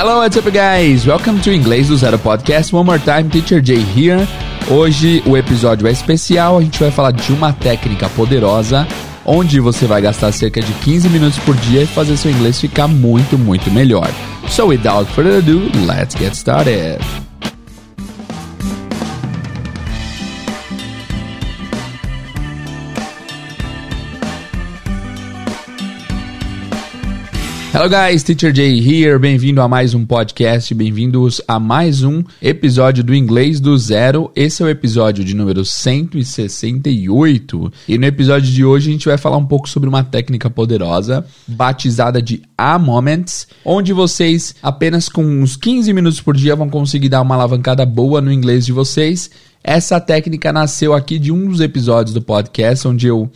Hello, what's up, guys? Welcome to Inglês do Zero Podcast. One more time, Teacher Jay here. Hoje o episódio é especial, a gente vai falar de uma técnica poderosa onde você vai gastar cerca de 15 minutos por dia e fazer seu inglês ficar muito, muito melhor. So, without further ado, let's get started. Hello guys, Teacher Jay here. Bem-vindo a mais um podcast, bem-vindos a mais um episódio do Inglês do Zero. Esse é o episódio de número 168. E no episódio de hoje a gente vai falar um pouco sobre uma técnica poderosa batizada de A Moments, onde vocês apenas com uns 15 minutos por dia vão conseguir dar uma alavancada boa no inglês de vocês. Essa técnica nasceu aqui de um dos episódios do podcast onde eu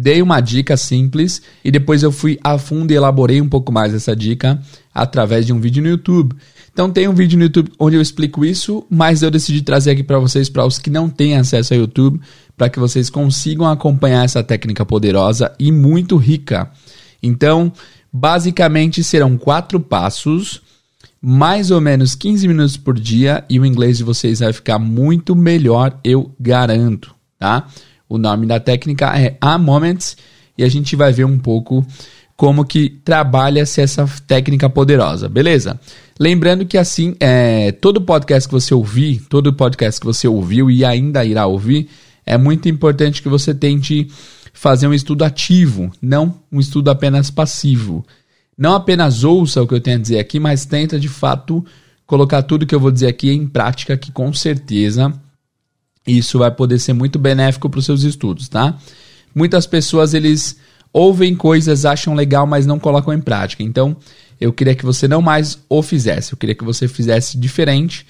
dei uma dica simples e depois eu fui a fundo e elaborei um pouco mais essa dica através de um vídeo no YouTube. Então tem um vídeo no YouTube onde eu explico isso, mas eu decidi trazer aqui para vocês, para os que não têm acesso ao YouTube, para que vocês consigam acompanhar essa técnica poderosa e muito rica. Então, basicamente serão quatro passos, mais ou menos 15 minutos por dia e o inglês de vocês vai ficar muito melhor, eu garanto, tá? O nome da técnica é A Moments e a gente vai ver um pouco como que trabalha-se essa técnica poderosa, beleza? Lembrando que assim, é, todo podcast que você ouvir, todo podcast que você ouviu e ainda irá ouvir, é muito importante que você tente fazer um estudo ativo, não um estudo apenas passivo. Não apenas ouça o que eu tenho a dizer aqui, mas tenta de fato colocar tudo que eu vou dizer aqui em prática, que com certeza isso vai poder ser muito benéfico para os seus estudos, tá? Muitas pessoas eles ouvem coisas, acham legal, mas não colocam em prática. Então, eu queria que você não mais o fizesse. Eu queria que você fizesse diferente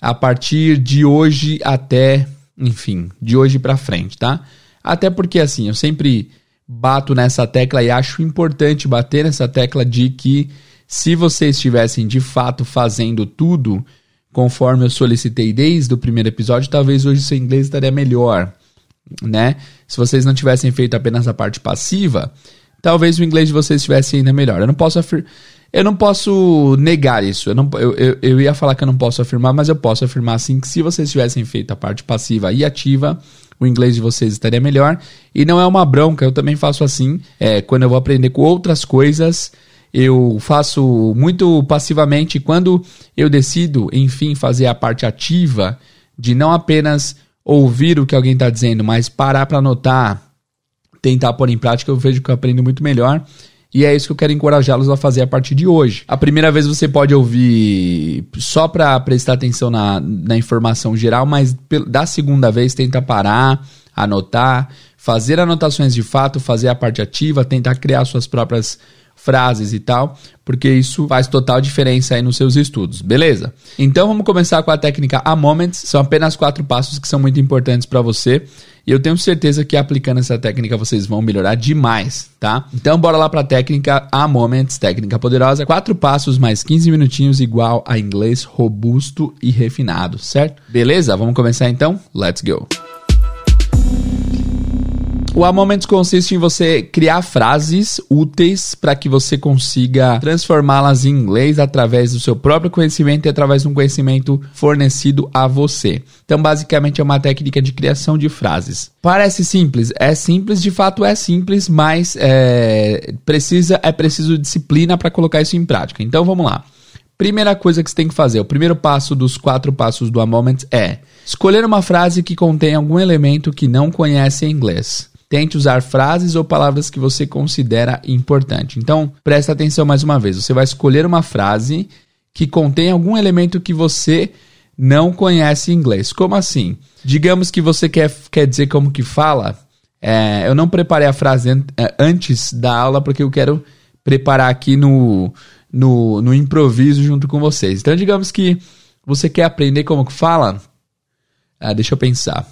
a partir de hoje até, enfim, de hoje para frente, tá? Até porque assim, eu sempre bato nessa tecla e acho importante bater nessa tecla de que se vocês estivessem de fato fazendo tudo, conforme eu solicitei desde o primeiro episódio, talvez hoje seu inglês estaria melhor, né? Se vocês não tivessem feito apenas a parte passiva, talvez o inglês de vocês estivesse ainda melhor. Eu não posso eu não posso negar isso. Eu, não, eu, eu, eu ia falar que eu não posso afirmar, mas eu posso afirmar sim que se vocês tivessem feito a parte passiva e ativa, o inglês de vocês estaria melhor. E não é uma bronca, eu também faço assim. É, quando eu vou aprender com outras coisas, eu faço muito passivamente. Quando eu decido, enfim, fazer a parte ativa de não apenas ouvir o que alguém está dizendo, mas parar para anotar, tentar pôr em prática, eu vejo que eu aprendo muito melhor. E é isso que eu quero encorajá-los a fazer a partir de hoje. A primeira vez você pode ouvir só para prestar atenção na, na, informação geral, mas da segunda vez tenta parar, anotar, fazer anotações de fato, fazer a parte ativa, tentar criar suas próprias frases e tal, porque isso faz total diferença aí nos seus estudos, beleza? Então vamos começar com a técnica A Moments, são apenas quatro passos que são muito importantes para você, e eu tenho certeza que aplicando essa técnica vocês vão melhorar demais, tá? Então bora lá para a técnica A Moments, técnica poderosa, quatro passos mais 15 minutinhos igual a inglês robusto e refinado, certo? Beleza? Vamos começar então? Let's go. O A Moments consiste em você criar frases úteis para que você consiga transformá-las em inglês através do seu próprio conhecimento e através de um conhecimento fornecido a você. Então, basicamente, é uma técnica de criação de frases. Parece simples, é simples, de fato é simples, mas é, precisa, é preciso disciplina para colocar isso em prática. Então, vamos lá. Primeira coisa que você tem que fazer, o primeiro passo dos quatro passos do A é escolher uma frase que contém algum elemento que não conhece em inglês. Tente usar frases ou palavras que você considera importante. Então, presta atenção mais uma vez. Você vai escolher uma frase que contém algum elemento que você não conhece em inglês. Como assim? Digamos que você quer, quer dizer como que fala. É, eu não preparei a frase an é, antes da aula porque eu quero preparar aqui no, no, no improviso junto com vocês. Então, digamos que você quer aprender como que fala. Ah, deixa eu pensar.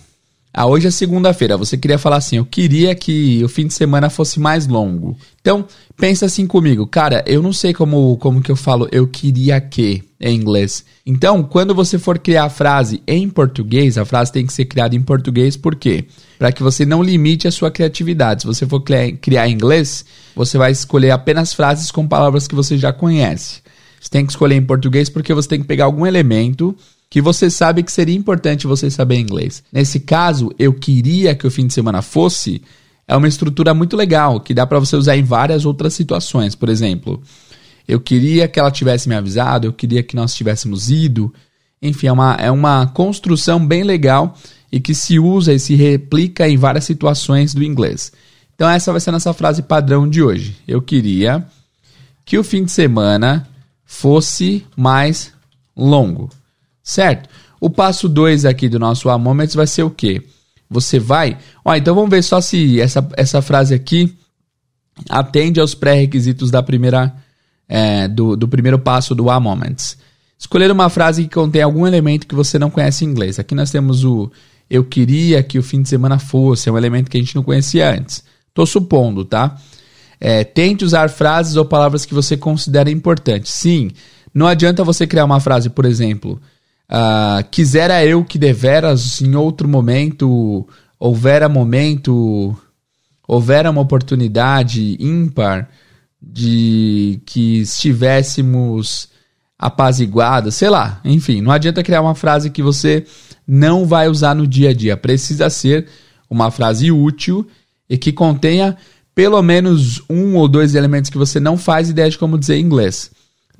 Ah, hoje é segunda-feira. Você queria falar assim: eu queria que o fim de semana fosse mais longo. Então, pensa assim comigo, cara, eu não sei como, como que eu falo eu queria que em inglês. Então, quando você for criar a frase em português, a frase tem que ser criada em português, por quê? Para que você não limite a sua criatividade. Se você for criar em inglês, você vai escolher apenas frases com palavras que você já conhece. Você tem que escolher em português porque você tem que pegar algum elemento que você sabe que seria importante você saber inglês. Nesse caso, eu queria que o fim de semana fosse é uma estrutura muito legal que dá para você usar em várias outras situações. Por exemplo, eu queria que ela tivesse me avisado, eu queria que nós tivéssemos ido. Enfim, é uma, é uma construção bem legal e que se usa e se replica em várias situações do inglês. Então, essa vai ser a nossa frase padrão de hoje. Eu queria que o fim de semana fosse mais longo certo? O passo 2 aqui do nosso A Moments vai ser o quê? Você vai. Ó, então vamos ver só se essa, essa frase aqui atende aos pré-requisitos da primeira é, do, do primeiro passo do A Moments. Escolher uma frase que contém algum elemento que você não conhece em inglês. Aqui nós temos o eu queria que o fim de semana fosse, é um elemento que a gente não conhecia antes. Tô supondo, tá? É, tente usar frases ou palavras que você considera importantes. Sim, não adianta você criar uma frase, por exemplo, Uh, quisera eu que deveras em outro momento houvera momento, houvera uma oportunidade ímpar de que estivéssemos apaziguados, sei lá, enfim, não adianta criar uma frase que você não vai usar no dia a dia. Precisa ser uma frase útil e que contenha pelo menos um ou dois elementos que você não faz ideia de como dizer em inglês.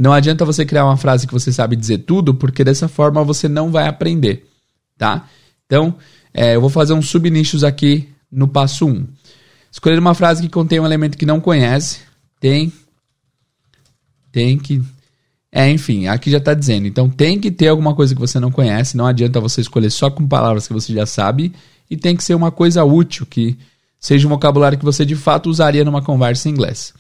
Não adianta você criar uma frase que você sabe dizer tudo, porque dessa forma você não vai aprender, tá? Então, é, eu vou fazer uns subnichos aqui no passo 1. Um. Escolher uma frase que contém um elemento que não conhece, tem, tem que... É, enfim, aqui já está dizendo. Então, tem que ter alguma coisa que você não conhece, não adianta você escolher só com palavras que você já sabe, e tem que ser uma coisa útil, que seja um vocabulário que você de fato usaria numa conversa em inglês.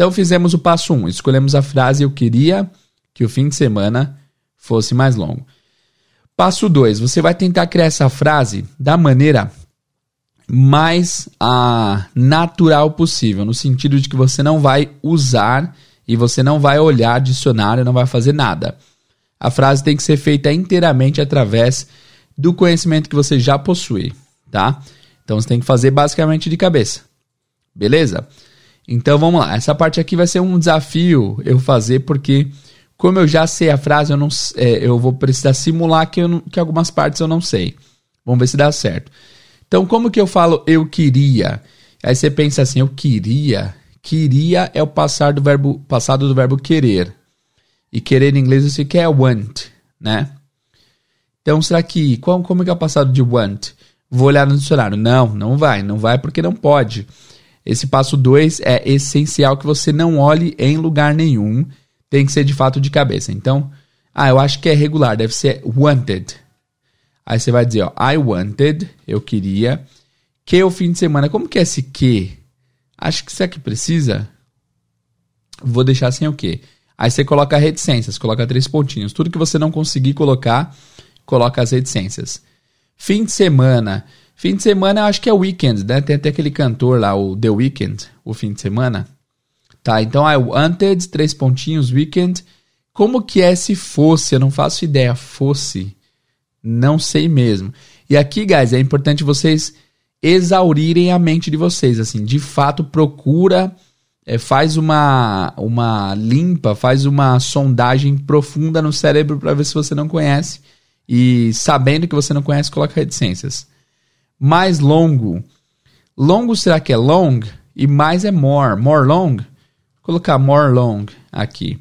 Então fizemos o passo 1, um, escolhemos a frase eu queria que o fim de semana fosse mais longo. Passo 2, você vai tentar criar essa frase da maneira mais ah, natural possível, no sentido de que você não vai usar e você não vai olhar dicionário, não vai fazer nada. A frase tem que ser feita inteiramente através do conhecimento que você já possui, tá? Então você tem que fazer basicamente de cabeça. Beleza? Então vamos lá, essa parte aqui vai ser um desafio eu fazer, porque como eu já sei a frase, eu, não, é, eu vou precisar simular que, não, que algumas partes eu não sei. Vamos ver se dá certo. Então, como que eu falo eu queria? Aí você pensa assim, eu queria. Queria é o passar do verbo, passado do verbo querer. E querer em inglês você quer want, né? Então, será que. Qual, como é que é o passado de want? Vou olhar no dicionário. Não, não vai. Não vai porque não pode. Esse passo 2 é essencial que você não olhe em lugar nenhum. Tem que ser de fato de cabeça. Então, ah, eu acho que é regular, deve ser wanted. Aí você vai dizer, ó, I wanted, eu queria, que o fim de semana. Como que é esse que? Acho que isso aqui precisa. Vou deixar sem o que. Aí você coloca reticências, coloca três pontinhos. Tudo que você não conseguir colocar, coloca as reticências. Fim de semana. Fim de semana, acho que é weekend, né? Tem até aquele cantor lá, o The Weekend, o fim de semana. Tá, então é o Anted, três pontinhos, weekend. Como que é se fosse? Eu não faço ideia. Fosse. Não sei mesmo. E aqui, guys, é importante vocês exaurirem a mente de vocês. Assim, de fato, procura, é, faz uma, uma limpa, faz uma sondagem profunda no cérebro para ver se você não conhece. E sabendo que você não conhece, coloca reticências mais longo. Longo será que é long? E mais é more. More long? Vou colocar more long aqui.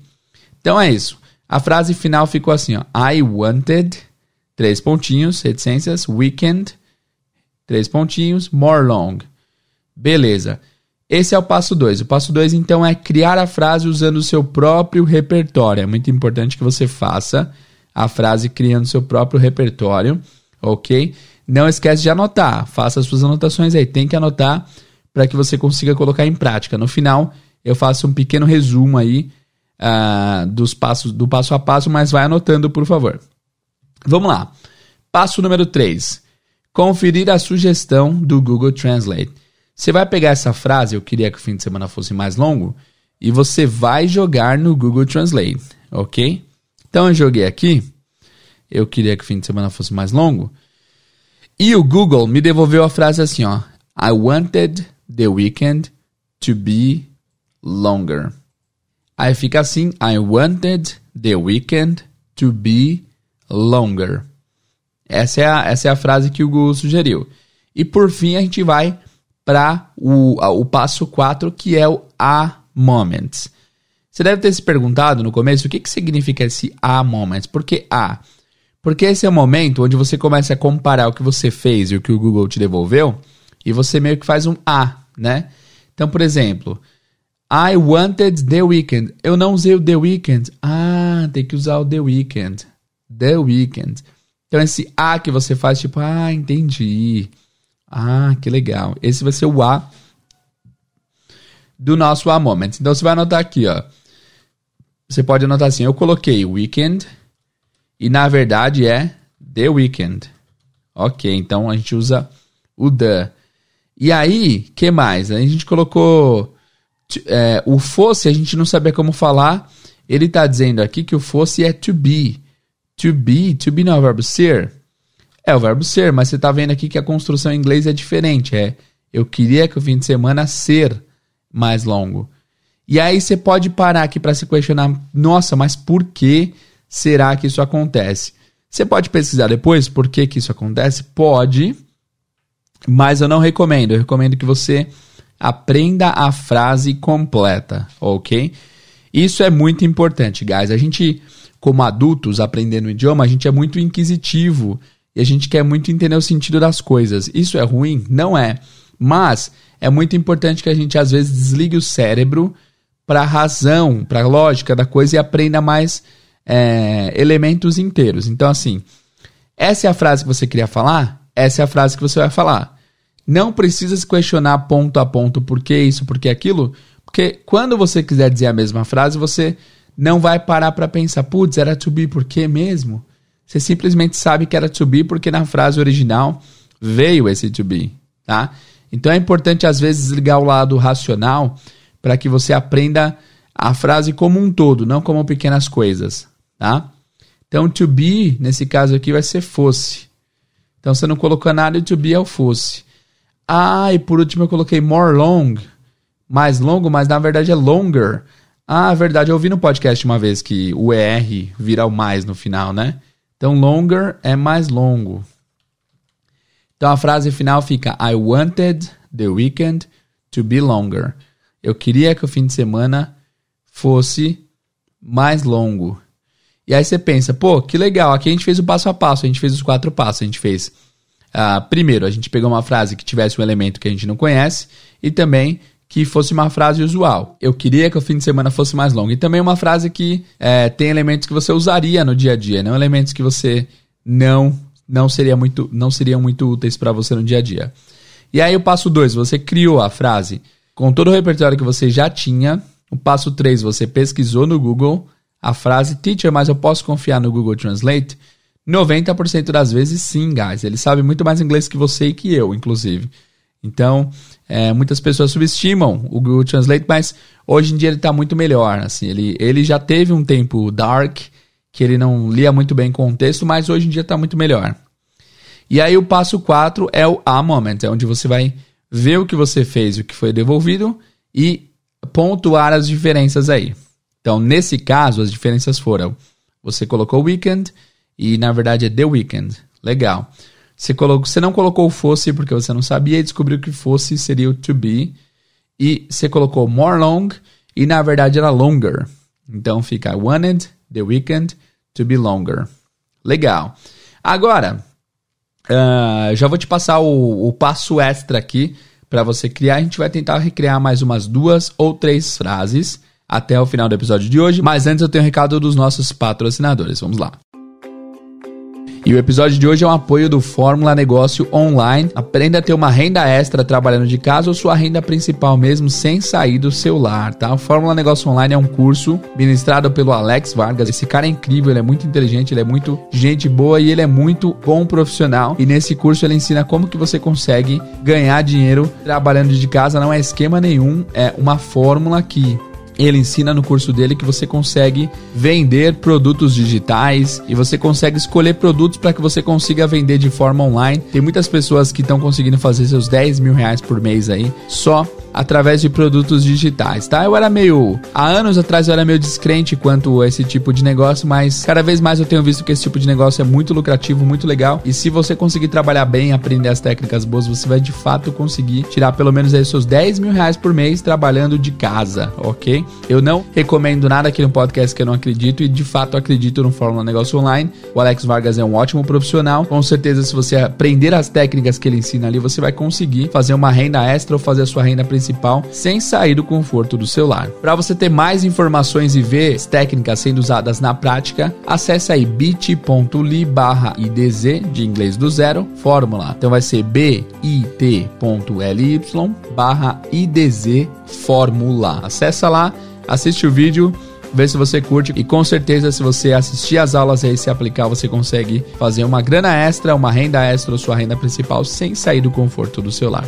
Então é isso. A frase final ficou assim: ó, I wanted, três pontinhos, reticências, weekend, três pontinhos, more long. Beleza. Esse é o passo 2. O passo 2, então, é criar a frase usando o seu próprio repertório. É muito importante que você faça a frase criando seu próprio repertório, ok? Não esquece de anotar, faça as suas anotações aí, tem que anotar para que você consiga colocar em prática. No final, eu faço um pequeno resumo aí uh, dos passos, do passo a passo, mas vai anotando, por favor. Vamos lá. Passo número 3. Conferir a sugestão do Google Translate. Você vai pegar essa frase, eu queria que o fim de semana fosse mais longo, e você vai jogar no Google Translate, ok? Então eu joguei aqui, eu queria que o fim de semana fosse mais longo, e o Google me devolveu a frase assim, ó. I wanted the weekend to be longer. Aí fica assim, I wanted the weekend to be longer. Essa é a, essa é a frase que o Google sugeriu. E por fim, a gente vai para o, o passo 4, que é o A Moments. Você deve ter se perguntado no começo o que, que significa esse A Moments, porque A porque esse é o momento onde você começa a comparar o que você fez e o que o Google te devolveu, e você meio que faz um A, né? Então, por exemplo, I wanted The weekend. Eu não usei o The weekend. Ah, tem que usar o The weekend. The weekend. Então, esse A que você faz, tipo, ah, entendi. Ah, que legal. Esse vai ser o A do nosso A Moment. Então, você vai anotar aqui, ó. Você pode anotar assim, eu coloquei Weekend e na verdade é The Weekend. Ok, então a gente usa o the. E aí, que mais? A gente colocou é, o fosse, a gente não sabia como falar. Ele está dizendo aqui que o fosse é to be. To be, to be não é o verbo ser. É o verbo ser, mas você está vendo aqui que a construção em inglês é diferente. É eu queria que o fim de semana ser mais longo. E aí você pode parar aqui para se questionar, nossa, mas por que será que isso acontece? Você pode pesquisar depois por que, que isso acontece? Pode, mas eu não recomendo. Eu recomendo que você aprenda a frase completa, ok? Isso é muito importante, guys. A gente, como adultos aprendendo o idioma, a gente é muito inquisitivo e a gente quer muito entender o sentido das coisas. Isso é ruim? Não é. Mas é muito importante que a gente, às vezes, desligue o cérebro para a razão, para a lógica da coisa e aprenda mais é, elementos inteiros. Então, assim, essa é a frase que você queria falar, essa é a frase que você vai falar. Não precisa se questionar ponto a ponto por que isso, por que aquilo, porque quando você quiser dizer a mesma frase, você não vai parar para pensar, putz, era to be por que mesmo? Você simplesmente sabe que era to be porque na frase original veio esse to be, tá? Então é importante às vezes ligar o lado racional para que você aprenda a frase como um todo, não como pequenas coisas, tá? Então, to be, nesse caso aqui, vai ser fosse. Então, você não colocou nada to be é o fosse. Ah, e por último eu coloquei more long, mais longo, mas na verdade é longer. Ah, verdade, eu ouvi no podcast uma vez que o ER vira o mais no final, né? Então, longer é mais longo. Então, a frase final fica: I wanted the weekend to be longer. Eu queria que o fim de semana fosse mais longo. E aí você pensa, pô, que legal, aqui a gente fez o passo a passo, a gente fez os quatro passos, a gente fez. Uh, primeiro, a gente pegou uma frase que tivesse um elemento que a gente não conhece e também que fosse uma frase usual. Eu queria que o fim de semana fosse mais longo. E também uma frase que é, tem elementos que você usaria no dia a dia, não elementos que você não não seria muito não seriam muito úteis para você no dia a dia. E aí o passo 2, você criou a frase com todo o repertório que você já tinha. O passo 3, você pesquisou no Google a frase teacher, mas eu posso confiar no Google Translate? 90% das vezes sim, guys. Ele sabe muito mais inglês que você e que eu, inclusive. Então, é, muitas pessoas subestimam o Google Translate, mas hoje em dia ele está muito melhor. Assim, ele, ele já teve um tempo dark, que ele não lia muito bem com o texto, mas hoje em dia está muito melhor. E aí o passo 4 é o A Moment, é onde você vai ver o que você fez, o que foi devolvido e pontuar as diferenças aí. Então, nesse caso, as diferenças foram: você colocou weekend e na verdade é the weekend. Legal. Você, colocou, você não colocou fosse porque você não sabia e descobriu que fosse seria o to be. E você colocou more long e na verdade era longer. Então fica I wanted the weekend to be longer. Legal. Agora, uh, já vou te passar o, o passo extra aqui para você criar. A gente vai tentar recriar mais umas duas ou três frases até o final do episódio de hoje. Mas antes eu tenho um recado dos nossos patrocinadores. Vamos lá. E o episódio de hoje é um apoio do Fórmula Negócio Online. Aprenda a ter uma renda extra trabalhando de casa ou sua renda principal mesmo sem sair do seu lar, tá? O Fórmula Negócio Online é um curso ministrado pelo Alex Vargas. Esse cara é incrível, ele é muito inteligente, ele é muito gente boa e ele é muito bom profissional. E nesse curso ele ensina como que você consegue ganhar dinheiro trabalhando de casa. Não é esquema nenhum, é uma fórmula que ele ensina no curso dele que você consegue vender produtos digitais e você consegue escolher produtos para que você consiga vender de forma online. Tem muitas pessoas que estão conseguindo fazer seus 10 mil reais por mês aí só através de produtos digitais, tá? Eu era meio. Há anos atrás eu era meio descrente quanto a esse tipo de negócio, mas cada vez mais eu tenho visto que esse tipo de negócio é muito lucrativo, muito legal. E se você conseguir trabalhar bem, aprender as técnicas boas, você vai de fato conseguir tirar pelo menos aí seus 10 mil reais por mês trabalhando de casa, ok? Eu não recomendo nada aqui no podcast que eu não acredito e de fato acredito no Fórmula Negócio Online. O Alex Vargas é um ótimo profissional. Com certeza, se você aprender as técnicas que ele ensina ali, você vai conseguir fazer uma renda extra ou fazer a sua renda principal principal sem sair do conforto do seu lar. Para você ter mais informações e ver as técnicas sendo usadas na prática, acesse aí bit.ly barra IDZ de inglês do zero, fórmula. Então vai ser bit.ly barra IDZ fórmula. Acessa lá, assiste o vídeo vê se você curte e com certeza se você assistir as aulas e se aplicar, você consegue fazer uma grana extra, uma renda extra ou sua renda principal sem sair do conforto do seu lar.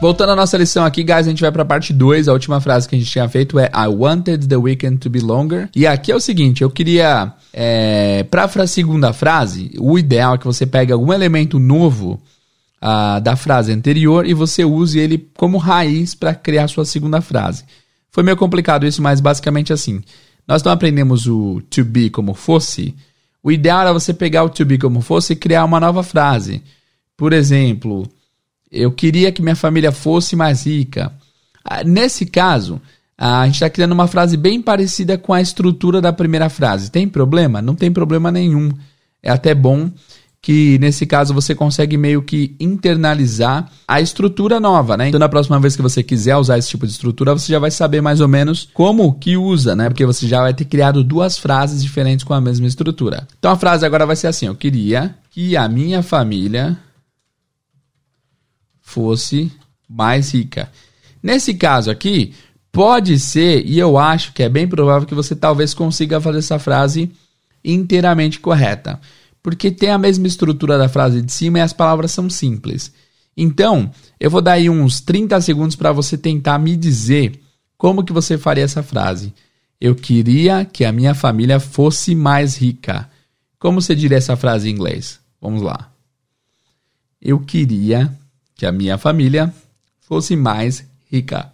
Voltando à nossa lição aqui, guys, a gente vai para a parte 2. A última frase que a gente tinha feito é I wanted the weekend to be longer. E aqui é o seguinte, eu queria é, para a segunda frase, o ideal é que você pegue algum elemento novo ah, da frase anterior e você use ele como raiz para criar sua segunda frase. Foi meio complicado isso, mas basicamente assim. Nós não aprendemos o to be como fosse. O ideal era você pegar o to be como fosse e criar uma nova frase. Por exemplo, eu queria que minha família fosse mais rica. Ah, nesse caso, a gente está criando uma frase bem parecida com a estrutura da primeira frase. Tem problema? Não tem problema nenhum. É até bom que, nesse caso, você consegue meio que internalizar a estrutura nova, né? Então, na próxima vez que você quiser usar esse tipo de estrutura, você já vai saber mais ou menos como que usa, né? Porque você já vai ter criado duas frases diferentes com a mesma estrutura. Então, a frase agora vai ser assim: Eu queria que a minha família fosse mais rica. Nesse caso aqui, pode ser, e eu acho que é bem provável que você talvez consiga fazer essa frase inteiramente correta, porque tem a mesma estrutura da frase de cima e as palavras são simples. Então, eu vou dar aí uns 30 segundos para você tentar me dizer como que você faria essa frase. Eu queria que a minha família fosse mais rica. Como você diria essa frase em inglês? Vamos lá. Eu queria que a minha família fosse mais rica.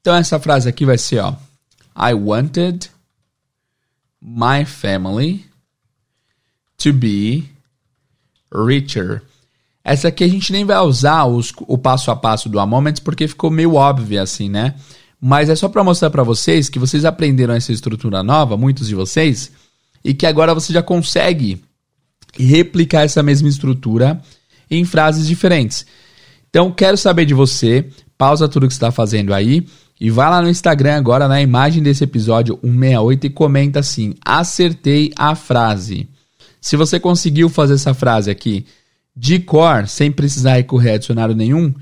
Então essa frase aqui vai ser, ó, I wanted my family to be richer. Essa aqui a gente nem vai usar os, o passo a passo do a moment porque ficou meio óbvio assim, né? Mas é só para mostrar para vocês que vocês aprenderam essa estrutura nova, muitos de vocês, e que agora você já consegue replicar essa mesma estrutura em frases diferentes. Então, quero saber de você. Pausa tudo que está fazendo aí e vai lá no Instagram agora na imagem desse episódio 168 e comenta assim: "Acertei a frase". Se você conseguiu fazer essa frase aqui de cor, sem precisar recorrer a dicionário nenhum,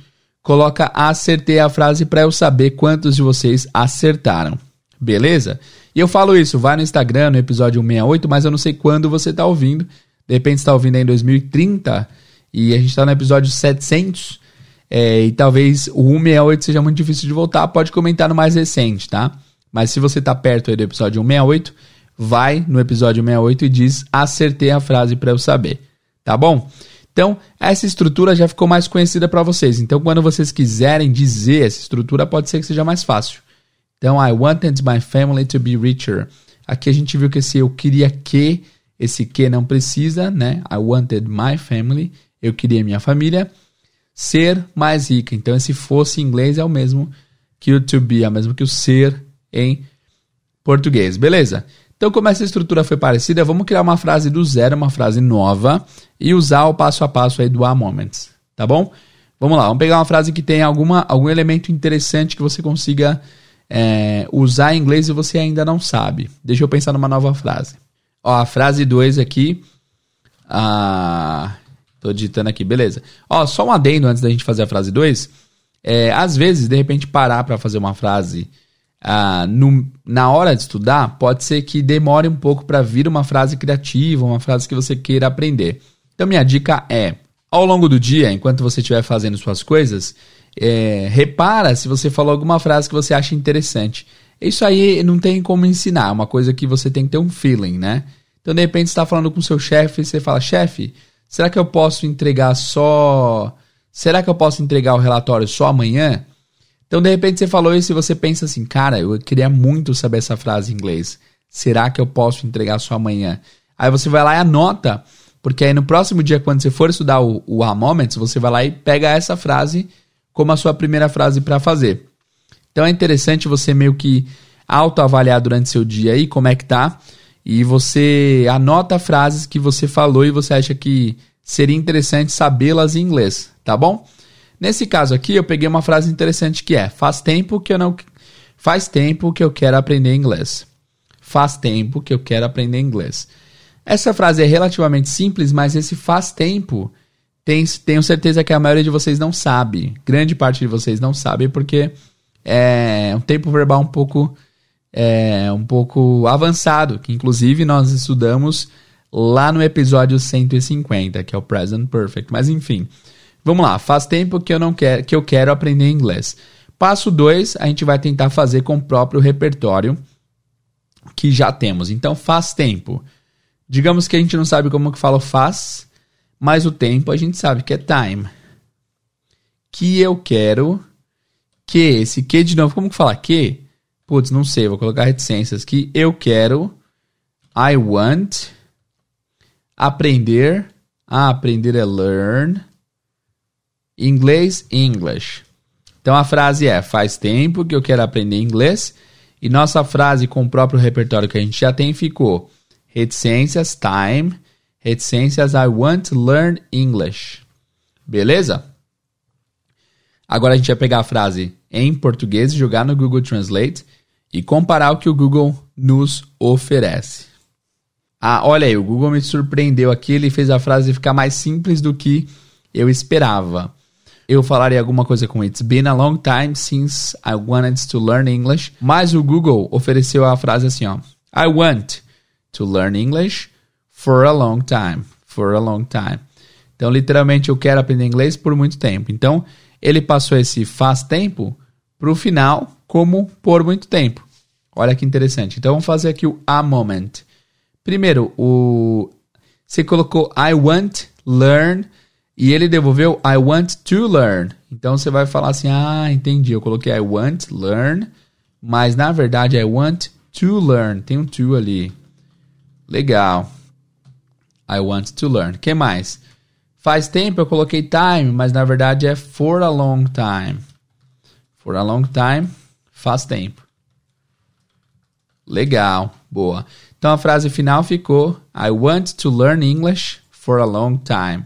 coloca acertei a frase para eu saber quantos de vocês acertaram. Beleza? E eu falo isso, vai no Instagram, no episódio 168, mas eu não sei quando você está ouvindo. De repente está ouvindo aí em 2030 e a gente está no episódio 700. É, e talvez o 168 seja muito difícil de voltar, pode comentar no mais recente, tá? Mas se você está perto aí do episódio 168, vai no episódio 168 e diz acertei a frase para eu saber, tá bom? Então, essa estrutura já ficou mais conhecida para vocês. Então, quando vocês quiserem dizer essa estrutura, pode ser que seja mais fácil. Então, I wanted my family to be richer. Aqui a gente viu que esse eu queria que, esse que não precisa, né? I wanted my family, eu queria minha família ser mais rica. Então, esse fosse em inglês é o mesmo que o to be, é o mesmo que o ser em português. Beleza? Então, como essa estrutura foi parecida, vamos criar uma frase do zero, uma frase nova e usar o passo a passo aí do A Moments, tá bom? Vamos lá, vamos pegar uma frase que tem alguma, algum elemento interessante que você consiga é, usar em inglês e você ainda não sabe. Deixa eu pensar numa nova frase. Ó, a frase 2 aqui. Ah, tô digitando aqui, beleza. Ó, só um adendo antes da gente fazer a frase 2. É, às vezes, de repente, parar para fazer uma frase ah, no, na hora de estudar, pode ser que demore um pouco para vir uma frase criativa, uma frase que você queira aprender. Então, minha dica é: ao longo do dia, enquanto você estiver fazendo suas coisas, é, repara se você falou alguma frase que você acha interessante. Isso aí não tem como ensinar, é uma coisa que você tem que ter um feeling, né? Então, de repente, você está falando com seu chefe e você fala: chefe, será que eu posso entregar só. Será que eu posso entregar o relatório só amanhã? Então, de repente, você falou isso e você pensa assim, cara, eu queria muito saber essa frase em inglês. Será que eu posso entregar só amanhã? Aí você vai lá e anota, porque aí no próximo dia, quando você for estudar o, o Aha Moments, você vai lá e pega essa frase como a sua primeira frase para fazer. Então é interessante você meio que autoavaliar durante seu dia aí como é que tá. E você anota frases que você falou e você acha que seria interessante sabê-las em inglês, tá bom? Nesse caso aqui, eu peguei uma frase interessante que é: faz tempo que eu não faz tempo que eu quero aprender inglês. Faz tempo que eu quero aprender inglês. Essa frase é relativamente simples, mas esse faz tempo tem, tenho certeza que a maioria de vocês não sabe. Grande parte de vocês não sabe porque é um tempo verbal um pouco é, um pouco avançado, que inclusive nós estudamos lá no episódio 150, que é o present perfect. Mas enfim, Vamos lá, faz tempo que eu não quero, que eu quero aprender inglês. Passo 2, a gente vai tentar fazer com o próprio repertório que já temos. Então faz tempo. Digamos que a gente não sabe como que fala faz, mas o tempo a gente sabe que é time. Que eu quero que esse que de novo, como que fala que? Putz, não sei, vou colocar reticências que eu quero I want aprender, ah, aprender é learn Inglês, English. Então a frase é: faz tempo que eu quero aprender inglês. E nossa frase com o próprio repertório que a gente já tem ficou: reticências, time, reticências, I want to learn English. Beleza? Agora a gente vai pegar a frase em português, jogar no Google Translate e comparar o que o Google nos oferece. Ah, olha aí, o Google me surpreendeu aqui, ele fez a frase ficar mais simples do que eu esperava eu falaria alguma coisa com It's been a long time since I wanted to learn English. Mas o Google ofereceu a frase assim, ó. I want to learn English for a long time. For a long time. Então, literalmente, eu quero aprender inglês por muito tempo. Então, ele passou esse faz tempo para o final como por muito tempo. Olha que interessante. Então, vamos fazer aqui o a moment. Primeiro, o você colocou I want, learn, e ele devolveu I want to learn. Então você vai falar assim: "Ah, entendi. Eu coloquei I want learn, mas na verdade I want to learn. Tem um to ali. Legal. I want to learn. Que mais? Faz tempo eu coloquei time, mas na verdade é for a long time. For a long time, faz tempo. Legal, boa. Então a frase final ficou I want to learn English for a long time.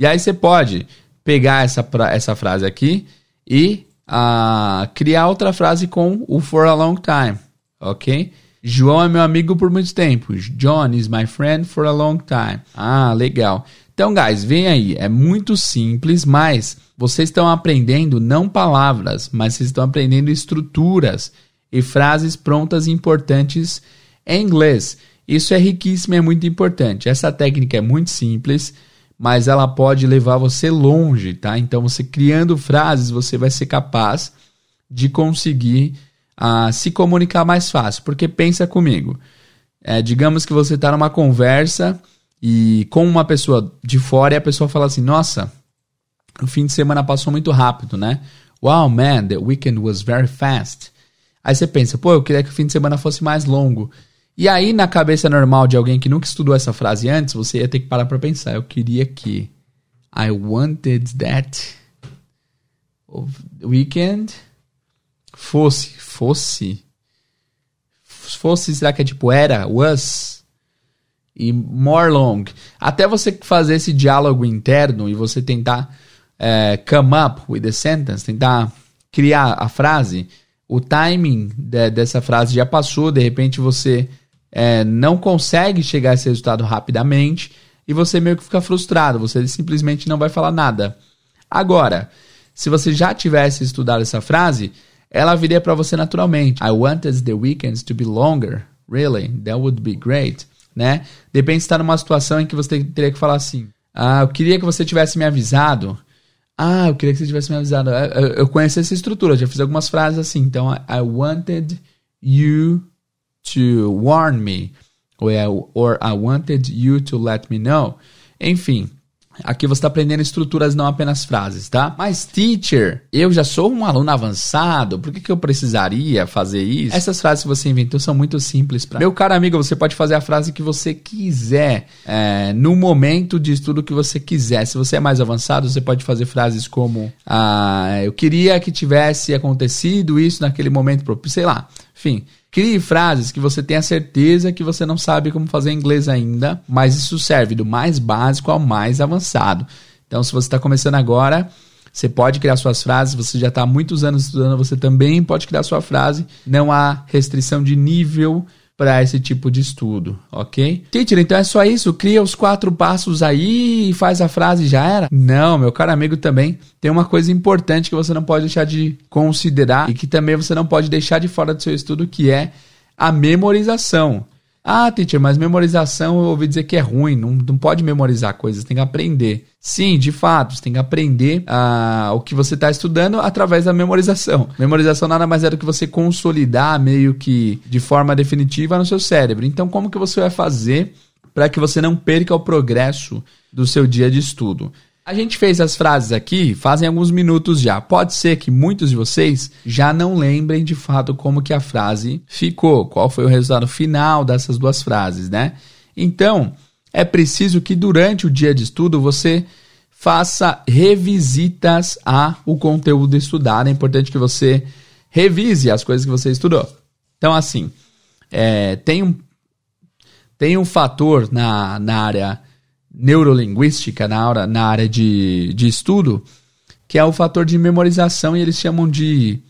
E aí você pode pegar essa, essa frase aqui e uh, criar outra frase com o for a long time, ok? João é meu amigo por muito tempo. John is my friend for a long time. Ah, legal. Então, guys, vem aí. É muito simples, mas vocês estão aprendendo não palavras, mas vocês estão aprendendo estruturas e frases prontas e importantes em inglês. Isso é riquíssimo, é muito importante. Essa técnica é muito simples mas ela pode levar você longe, tá? Então, você criando frases, você vai ser capaz de conseguir uh, se comunicar mais fácil. Porque pensa comigo, é, digamos que você está numa conversa e com uma pessoa de fora e a pessoa fala assim: Nossa, o fim de semana passou muito rápido, né? Wow, man, the weekend was very fast. Aí você pensa, pô, eu queria que o fim de semana fosse mais longo. E aí, na cabeça normal de alguém que nunca estudou essa frase antes, você ia ter que parar pra pensar. Eu queria que. I wanted that weekend fosse. Fosse. Fosse, será que é tipo era? Was? E more long. Até você fazer esse diálogo interno e você tentar é, come up with the sentence, tentar criar a frase, o timing de, dessa frase já passou, de repente você é, não consegue chegar a esse resultado rapidamente e você meio que fica frustrado, você simplesmente não vai falar nada. Agora, se você já tivesse estudado essa frase, ela viria para você naturalmente. I wanted the weekends to be longer. Really? That would be great. Né? Depende se está numa situação em que você teria que falar assim: Ah, eu queria que você tivesse me avisado. Ah, eu queria que você tivesse me avisado. Eu, eu conheço essa estrutura, já fiz algumas frases assim. Então, I wanted you to warn me, or I wanted you to let me know. Enfim, Aqui você está aprendendo estruturas, não apenas frases, tá? Mas, teacher, eu já sou um aluno avançado, por que, que eu precisaria fazer isso? Essas frases que você inventou são muito simples para. Meu caro amigo, você pode fazer a frase que você quiser, é, no momento de estudo que você quiser. Se você é mais avançado, você pode fazer frases como: ah, Eu queria que tivesse acontecido isso naquele momento, sei lá. Enfim, Crie frases que você tenha certeza que você não sabe como fazer inglês ainda, mas isso serve do mais básico ao mais avançado. Então, se você está começando agora, você pode criar suas frases. Você já está há muitos anos estudando, você também pode criar sua frase. Não há restrição de nível para esse tipo de estudo, ok? Teacher, então é só isso? Cria os quatro passos aí e faz a frase já era? Não, meu caro amigo, também tem uma coisa importante que você não pode deixar de considerar e que também você não pode deixar de fora do seu estudo, que é a memorização. Ah, teacher, mas memorização eu ouvi dizer que é ruim, não, não pode memorizar coisas, tem que aprender. Sim, de fato, você tem que aprender ah, o que você está estudando através da memorização. Memorização nada mais é do que você consolidar meio que de forma definitiva no seu cérebro. Então, como que você vai fazer para que você não perca o progresso do seu dia de estudo? A gente fez as frases aqui fazem alguns minutos já. Pode ser que muitos de vocês já não lembrem de fato como que a frase ficou, qual foi o resultado final dessas duas frases, né? Então, é preciso que durante o dia de estudo você faça revisitas a o conteúdo estudado. É importante que você revise as coisas que você estudou. Então, assim, é, tem, um, tem um fator na, na área neurolinguística na, na área de, de estudo, que é o fator de memorização e eles chamam de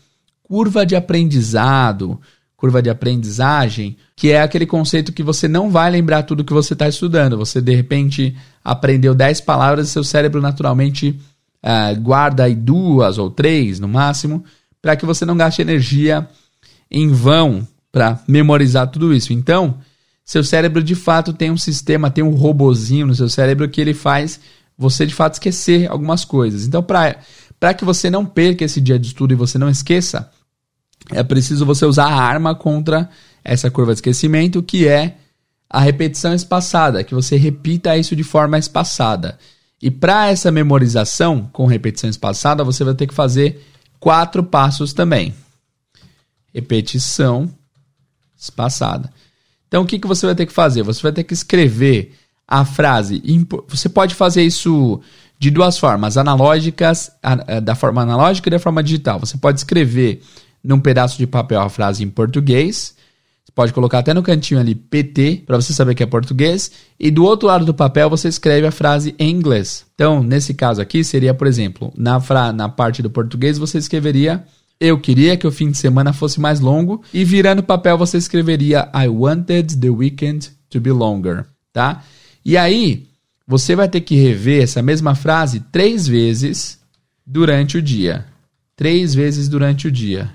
curva de aprendizado, curva de aprendizagem, que é aquele conceito que você não vai lembrar tudo que você está estudando. Você, de repente, aprendeu 10 palavras e seu cérebro naturalmente uh, guarda aí duas ou três, no máximo, para que você não gaste energia em vão para memorizar tudo isso. Então, seu cérebro de fato tem um sistema, tem um robozinho no seu cérebro que ele faz você de fato esquecer algumas coisas. Então, para que você não perca esse dia de estudo e você não esqueça, é preciso você usar a arma contra essa curva de esquecimento, que é a repetição espaçada, que você repita isso de forma espaçada. E para essa memorização com repetição espaçada, você vai ter que fazer quatro passos também. Repetição espaçada. Então, o que, que você vai ter que fazer? Você vai ter que escrever a frase. Você pode fazer isso de duas formas, analógicas, da forma analógica e da forma digital. Você pode escrever num pedaço de papel a frase em português. Você pode colocar até no cantinho ali PT, para você saber que é português. E do outro lado do papel você escreve a frase em inglês. Então, nesse caso aqui, seria, por exemplo, na, na parte do português você escreveria eu queria que o fim de semana fosse mais longo e virando papel você escreveria I wanted the weekend to be longer, tá? E aí você vai ter que rever essa mesma frase três vezes durante o dia. Três vezes durante o dia,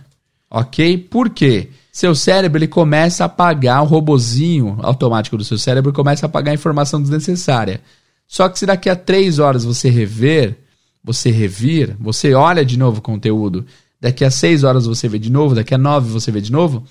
ok? Por quê? Seu cérebro ele começa a apagar o robozinho automático do seu cérebro começa a apagar a informação desnecessária. Só que se daqui a três horas você rever, você revir, você olha de novo o conteúdo daqui a seis horas você vê de novo, daqui a nove você vê de novo,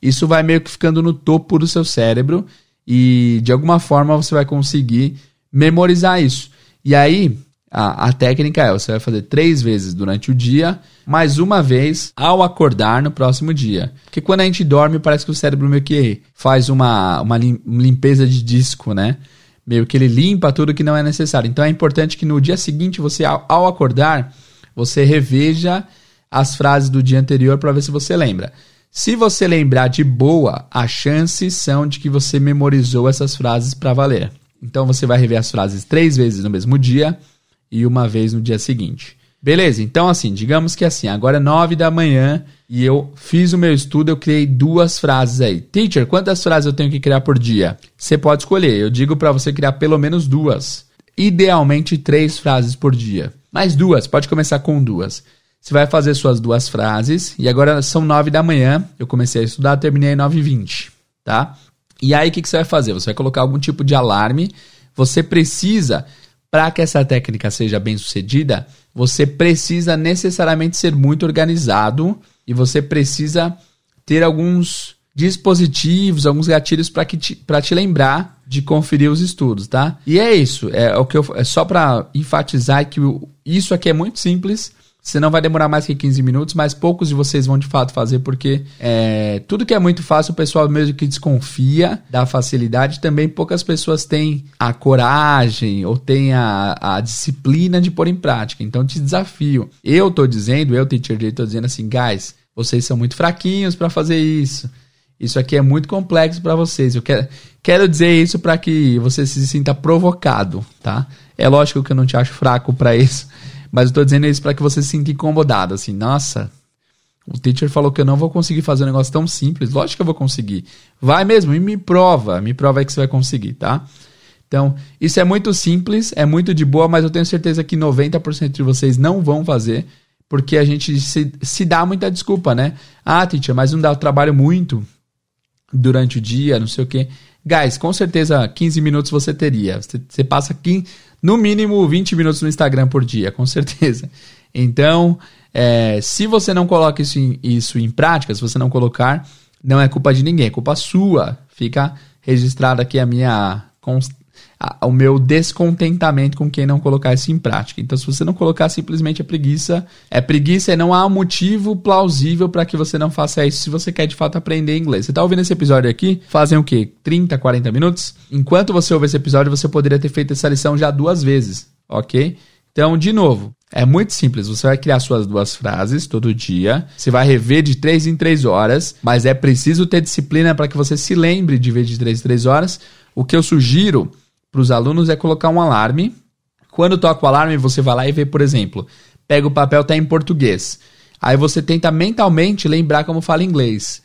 isso vai meio que ficando no topo do seu cérebro e de alguma forma você vai conseguir memorizar isso. E aí, a, a técnica é: você vai fazer três vezes durante o dia, mais uma vez ao acordar no próximo dia. Porque quando a gente dorme, parece que o cérebro meio que faz uma, uma limpeza de disco, né? Meio que ele limpa tudo que não é necessário. Então é importante que no dia seguinte, você, ao acordar, você reveja as frases do dia anterior para ver se você lembra. Se você lembrar de boa, as chances são de que você memorizou essas frases para valer. Então você vai rever as frases três vezes no mesmo dia e uma vez no dia seguinte. Beleza, então assim, digamos que é assim, agora é nove da manhã e eu fiz o meu estudo, eu criei duas frases aí. Teacher, quantas frases eu tenho que criar por dia? Você pode escolher, eu digo para você criar pelo menos duas. Idealmente três frases por dia. Mais duas, pode começar com duas. Você vai fazer suas duas frases. E agora são nove da manhã. Eu comecei a estudar, terminei nove e vinte, tá? E aí o que, que você vai fazer? Você vai colocar algum tipo de alarme. Você precisa, para que essa técnica seja bem sucedida, você precisa necessariamente ser muito organizado e você precisa ter alguns dispositivos, alguns gatilhos para te, te lembrar de conferir os estudos, tá? E é isso. É, o que eu, é só para enfatizar que isso aqui é muito simples não vai demorar mais que 15 minutos, mas poucos de vocês vão de fato fazer, porque é, tudo que é muito fácil, o pessoal mesmo que desconfia da facilidade, também poucas pessoas têm a coragem ou têm a, a disciplina de pôr em prática. Então te desafio. Eu tô dizendo, eu, Teacher J, tô dizendo assim, guys, vocês são muito fraquinhos para fazer isso. Isso aqui é muito complexo para vocês. Eu quero, quero dizer isso para que você se sinta provocado, tá? É lógico que eu não te acho fraco para isso. Mas eu tô dizendo isso para que você se sinta incomodado, assim, nossa, o teacher falou que eu não vou conseguir fazer um negócio tão simples. Lógico que eu vou conseguir. Vai mesmo e me prova. Me prova aí que você vai conseguir, tá? Então, isso é muito simples, é muito de boa, mas eu tenho certeza que 90% de vocês não vão fazer, porque a gente se, se dá muita desculpa, né? Ah, teacher, mas não dá, eu trabalho muito durante o dia, não sei o quê. Guys, com certeza 15 minutos você teria. Você, você passa 15 no mínimo 20 minutos no Instagram por dia, com certeza. Então, é, se você não coloca isso em, isso em prática, se você não colocar, não é culpa de ninguém, é culpa sua. Fica registrada aqui a minha a, o meu descontentamento com quem não colocar isso em prática. Então, se você não colocar simplesmente a preguiça, é preguiça e não há motivo plausível para que você não faça isso se você quer de fato aprender inglês. Você está ouvindo esse episódio aqui? Fazem o quê? 30, 40 minutos? Enquanto você ouve esse episódio, você poderia ter feito essa lição já duas vezes, ok? Então, de novo, é muito simples. Você vai criar suas duas frases todo dia. Você vai rever de três em três horas. Mas é preciso ter disciplina para que você se lembre de ver de três em três horas. O que eu sugiro para os alunos é colocar um alarme. Quando toca o alarme, você vai lá e vê, por exemplo, pega o papel, tá em português. Aí você tenta mentalmente lembrar como fala inglês.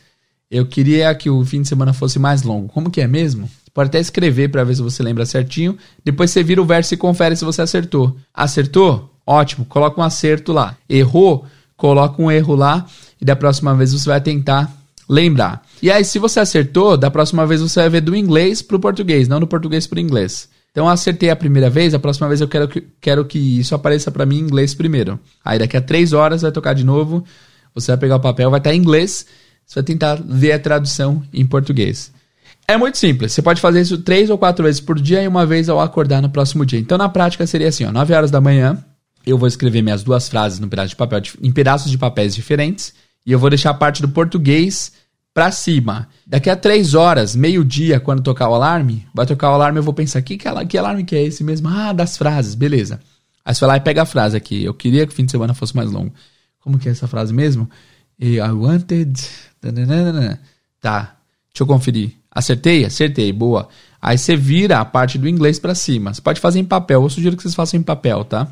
Eu queria que o fim de semana fosse mais longo. Como que é mesmo? Pode até escrever para ver se você lembra certinho. Depois você vira o verso e confere se você acertou. Acertou? Ótimo, coloca um acerto lá. Errou? Coloca um erro lá. E da próxima vez você vai tentar lembrar. E aí, se você acertou, da próxima vez você vai ver do inglês pro português, não do português pro inglês. Então eu acertei a primeira vez, a próxima vez eu quero que, quero que isso apareça para mim em inglês primeiro. Aí daqui a três horas vai tocar de novo, você vai pegar o papel, vai estar em inglês, você vai tentar ver a tradução em português. É muito simples, você pode fazer isso três ou quatro vezes por dia e uma vez ao acordar no próximo dia. Então na prática seria assim, ó, 9 horas da manhã, eu vou escrever minhas duas frases pedaço de papel, em pedaços de papéis diferentes e eu vou deixar a parte do português para cima. Daqui a três horas, meio-dia, quando tocar o alarme, vai tocar o alarme, eu vou pensar, que, que, que alarme que é esse mesmo? Ah, das frases, beleza. Aí você vai lá e pega a frase aqui. Eu queria que o fim de semana fosse mais longo. Como que é essa frase mesmo? I wanted... Tá, deixa eu conferir. Acertei? Acertei, boa. Aí você vira a parte do inglês para cima. Você pode fazer em papel, eu sugiro que vocês façam em papel, tá?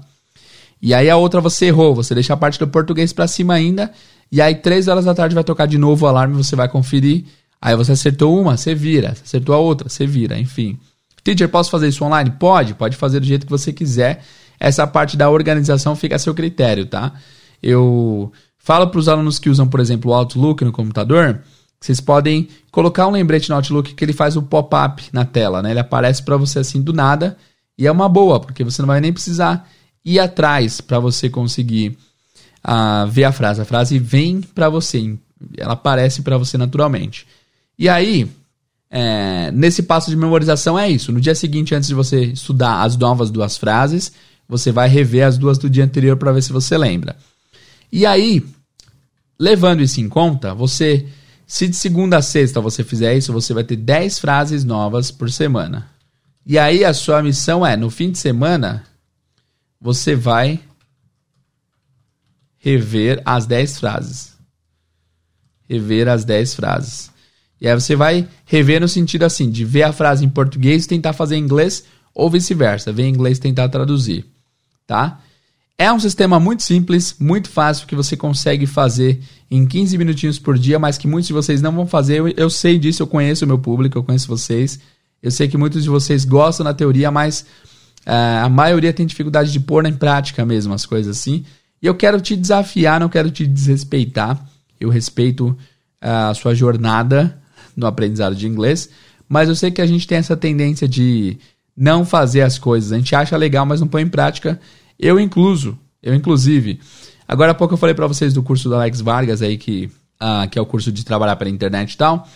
E aí a outra você errou, você deixa a parte do português para cima ainda e aí, três horas da tarde, vai tocar de novo o alarme, você vai conferir. Aí você acertou uma, você vira. Você acertou a outra, você vira, enfim. Teacher, posso fazer isso online? Pode, pode fazer do jeito que você quiser. Essa parte da organização fica a seu critério, tá? Eu falo para os alunos que usam, por exemplo, o Outlook no computador, vocês podem colocar um lembrete no Outlook que ele faz o um pop-up na tela, né? Ele aparece para você assim do nada e é uma boa, porque você não vai nem precisar ir atrás para você conseguir a ver a frase. A frase vem para você, ela aparece para você naturalmente. E aí, é, nesse passo de memorização é isso. No dia seguinte, antes de você estudar as novas duas frases, você vai rever as duas do dia anterior para ver se você lembra. E aí, levando isso em conta, você se de segunda a sexta você fizer isso, você vai ter 10 frases novas por semana. E aí a sua missão é, no fim de semana, você vai rever as 10 frases. Rever as 10 frases. E aí você vai rever no sentido assim, de ver a frase em português e tentar fazer em inglês, ou vice-versa, ver em inglês e tentar traduzir, tá? É um sistema muito simples, muito fácil, que você consegue fazer em 15 minutinhos por dia, mas que muitos de vocês não vão fazer. Eu, eu sei disso, eu conheço o meu público, eu conheço vocês. Eu sei que muitos de vocês gostam da teoria, mas uh, a maioria tem dificuldade de pôr em prática mesmo as coisas assim. E eu quero te desafiar, não quero te desrespeitar. Eu respeito ah, a sua jornada no aprendizado de inglês, mas eu sei que a gente tem essa tendência de não fazer as coisas. A gente acha legal, mas não põe em prática. Eu incluso, eu inclusive. Agora há pouco eu falei para vocês do curso do Alex Vargas aí que ah, que é o curso de trabalhar pela internet e tal.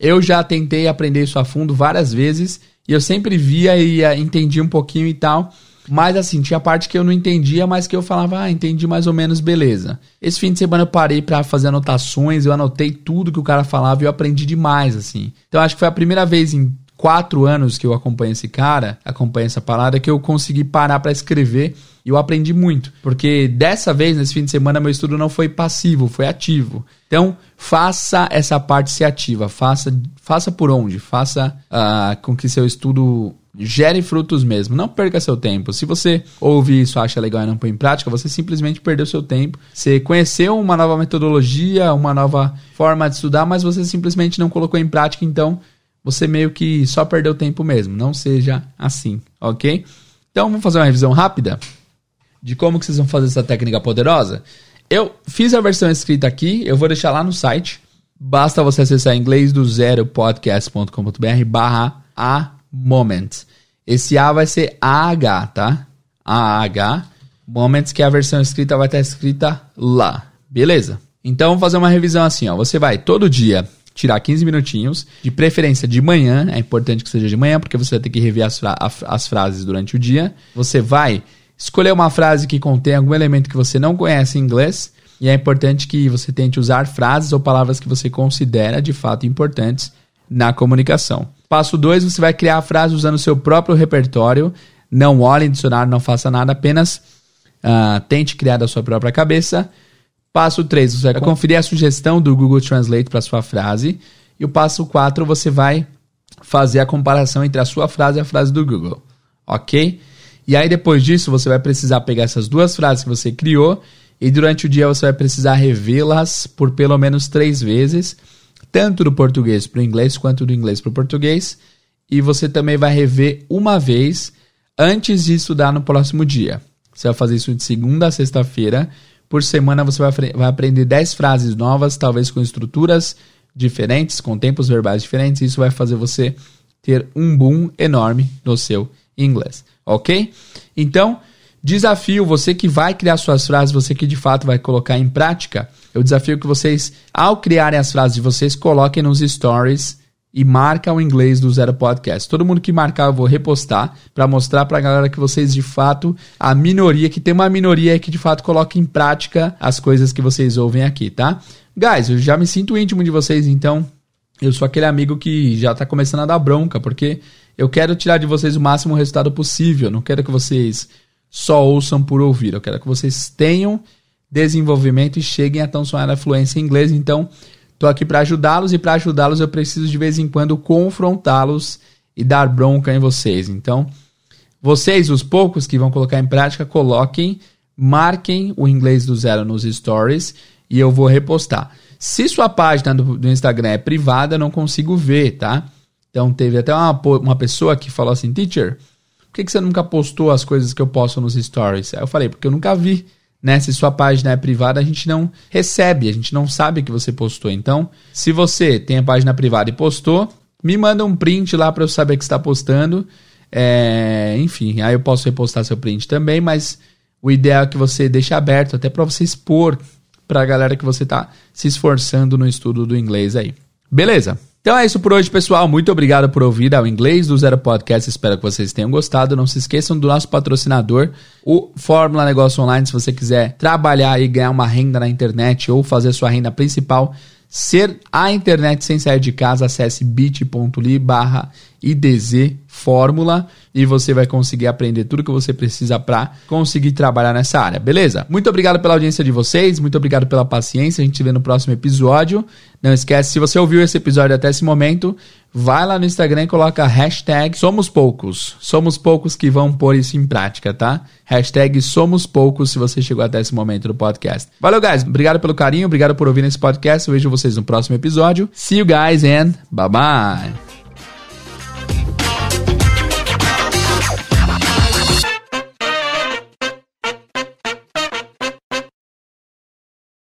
Eu já tentei aprender isso a fundo várias vezes e eu sempre via e ah, entendia um pouquinho e tal. Mas assim, tinha parte que eu não entendia, mas que eu falava, ah, entendi mais ou menos, beleza. Esse fim de semana eu parei para fazer anotações, eu anotei tudo que o cara falava e eu aprendi demais, assim. Então acho que foi a primeira vez em quatro anos que eu acompanho esse cara, acompanho essa parada, que eu consegui parar para escrever e eu aprendi muito. Porque dessa vez, nesse fim de semana, meu estudo não foi passivo, foi ativo. Então, faça essa parte ser ativa, faça, faça por onde, faça uh, com que seu estudo gere frutos mesmo. Não perca seu tempo. Se você ouve isso, acha legal e não põe em prática, você simplesmente perdeu seu tempo. Você conheceu uma nova metodologia, uma nova forma de estudar, mas você simplesmente não colocou em prática, então você meio que só perdeu tempo mesmo. Não seja assim, ok? Então vamos fazer uma revisão rápida de como que vocês vão fazer essa técnica poderosa. Eu fiz a versão escrita aqui, eu vou deixar lá no site. Basta você acessar inglês do zero podcast.com.br barra a moment. Esse A vai ser AH, tá? AH. Moments que é a versão escrita vai estar escrita lá. Beleza? Então vamos fazer uma revisão assim, ó. Você vai todo dia tirar 15 minutinhos, de preferência de manhã, é importante que seja de manhã, porque você vai ter que rever as, fra as frases durante o dia. Você vai escolher uma frase que contém algum elemento que você não conhece em inglês, e é importante que você tente usar frases ou palavras que você considera de fato importantes na comunicação. Passo 2, você vai criar a frase usando o seu próprio repertório. Não olhe em dicionário, não faça nada, apenas uh, tente criar da sua própria cabeça. Passo 3, você vai tá conferir a sugestão do Google Translate para sua frase. E o passo 4, você vai fazer a comparação entre a sua frase e a frase do Google. Ok? E aí, depois disso, você vai precisar pegar essas duas frases que você criou e durante o dia você vai precisar revê-las por pelo menos três vezes, tanto do português para o inglês quanto do inglês para o português. E você também vai rever uma vez antes de estudar no próximo dia. Você vai fazer isso de segunda a sexta-feira por semana você vai, vai aprender 10 frases novas, talvez com estruturas diferentes, com tempos verbais diferentes. Isso vai fazer você ter um boom enorme no seu inglês, ok? Então, desafio você que vai criar suas frases, você que de fato vai colocar em prática. Eu desafio que vocês, ao criarem as frases de vocês, coloquem nos stories e marca o inglês do Zero Podcast. Todo mundo que marcar, eu vou repostar para mostrar para a galera que vocês de fato a minoria que tem uma minoria que de fato coloca em prática as coisas que vocês ouvem aqui, tá? Guys, eu já me sinto íntimo de vocês, então eu sou aquele amigo que já tá começando a dar bronca, porque eu quero tirar de vocês o máximo resultado possível, eu não quero que vocês só ouçam por ouvir, eu quero que vocês tenham desenvolvimento e cheguem a tão sonhada fluência em inglês, então Tô aqui para ajudá-los e para ajudá-los eu preciso de vez em quando confrontá-los e dar bronca em vocês. Então, vocês, os poucos que vão colocar em prática, coloquem, marquem o inglês do zero nos stories e eu vou repostar. Se sua página do, do Instagram é privada, eu não consigo ver, tá? Então teve até uma, uma pessoa que falou assim, teacher, por que, que você nunca postou as coisas que eu posto nos stories? Aí eu falei, porque eu nunca vi né? Se sua página é privada, a gente não recebe, a gente não sabe que você postou. Então, se você tem a página privada e postou, me manda um print lá para eu saber que está postando. É, enfim, aí eu posso repostar seu print também, mas o ideal é que você deixe aberto até para você expor para a galera que você está se esforçando no estudo do inglês aí. Beleza? Então é isso por hoje, pessoal. Muito obrigado por ouvir ao Inglês do Zero Podcast. Espero que vocês tenham gostado. Não se esqueçam do nosso patrocinador, o Fórmula Negócio Online. Se você quiser trabalhar e ganhar uma renda na internet ou fazer sua renda principal, ser a internet sem sair de casa, acesse bit.ly barra IDZ Fórmula e você vai conseguir aprender tudo que você precisa para conseguir trabalhar nessa área, beleza? Muito obrigado pela audiência de vocês, muito obrigado pela paciência, a gente se vê no próximo episódio. Não esquece, se você ouviu esse episódio até esse momento, vai lá no Instagram e coloca hashtag Somos Poucos. Somos Poucos que vão pôr isso em prática, tá? Hashtag Somos Poucos se você chegou até esse momento do podcast. Valeu, guys. Obrigado pelo carinho, obrigado por ouvir esse podcast. Eu vejo vocês no próximo episódio. See you guys and bye bye.